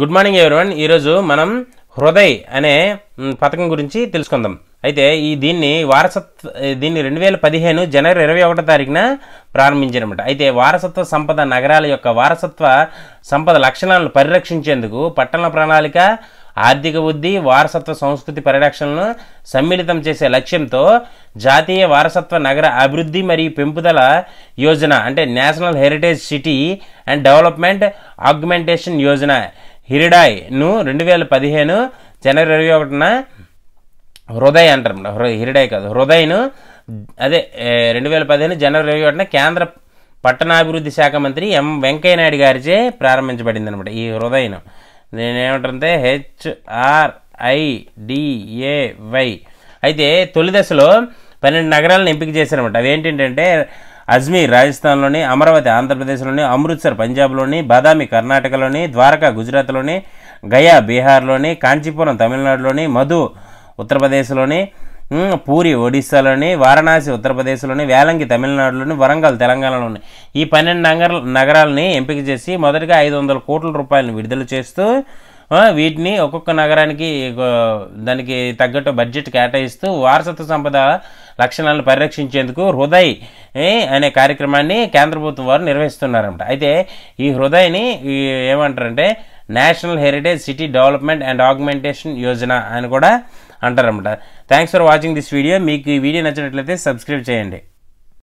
good morning everyone ఈరోజు మనం హృదయ్ అనే పథకం గురించి తెలుసుకుందాం అయితే ఈ దీన్ని వారసత్వ దీన్ని రెండు వేల పదిహేను జనవరి ఇరవై ఒకటో తారీఖున ప్రారంభించారనమాట అయితే వారసత్వ సంపద నగరాల యొక్క వారసత్వ సంపద లక్షణాలను పరిరక్షించేందుకు పట్టణ ప్రణాళిక ఆర్థిక వృద్ధి వారసత్వ సంస్కృతి పరిరక్షణను సమ్మిళితం చేసే లక్ష్యంతో జాతీయ వారసత్వ నగర అభివృద్ధి మరియు పెంపుదల యోజన అంటే national heritage city and development augmentation యోజన హిరిడాయ్ ను రెండు వేల పదిహేను జనవరి ఇరవై ఒకటిన హృదయ్ అంటారు హిరిడాయ్ కాదు హృదయ్ను అదే రెండు వేల పదిహేను జనవరి ఇరవై ఒకటిన కేంద్ర పట్టణాభివృద్ధి శాఖ మంత్రి ఎం వెంకయ్య నాయుడు గారిచే ప్రారంభించబడింది అనమాట ఈ హృదయను నేనేమంటుంటే హెచ్ఆర్ఐడిఏవై అయితే తొలి దశలో పన్నెండు నగరాలను ఎంపిక చేశారనమాట అవేంటంటే అజ్మీర్ రాజస్థాన్లోని అమరావతి ఆంధ్రప్రదేశ్లోని అమృత్సర్ పంజాబ్లోని బాదామి కర్ణాటకలోని ద్వారకా గుజరాత్లోని గయా బీహార్లోని కాంచీపురం తమిళనాడులోని మధు ఉత్తరప్రదేశ్లోని పూరి ఒడిస్సాలోని వారణాసి ఉత్తరప్రదేశ్లోని వేలంగి తమిళనాడులోని వరంగల్ తెలంగాణలోని ఈ పన్నెండు నగర నగరాలని ఎంపిక చేసి మొదటగా ఐదు వందల కోట్ల రూపాయలను విడుదల చేస్తూ వీటిని ఒక్కొక్క నగరానికి దానికి తగ్గట్టు బడ్జెట్ కేటాయిస్తూ వారసత్వ సంపద లక్షణాలను పరిరక్షించేందుకు హృదయ్ అనే కార్యక్రమాన్ని కేంద్ర ప్రభుత్వం వారు నిర్వహిస్తున్నారంట అయితే ఈ హృదయని ఏమంటారంటే national heritage city development and augmentation యోజన అని కూడా అంటారన్నమాట thanks for watching this video మీకు ఈ వీడియో నచ్చినట్లయితే సబ్స్క్రైబ్ చేయండి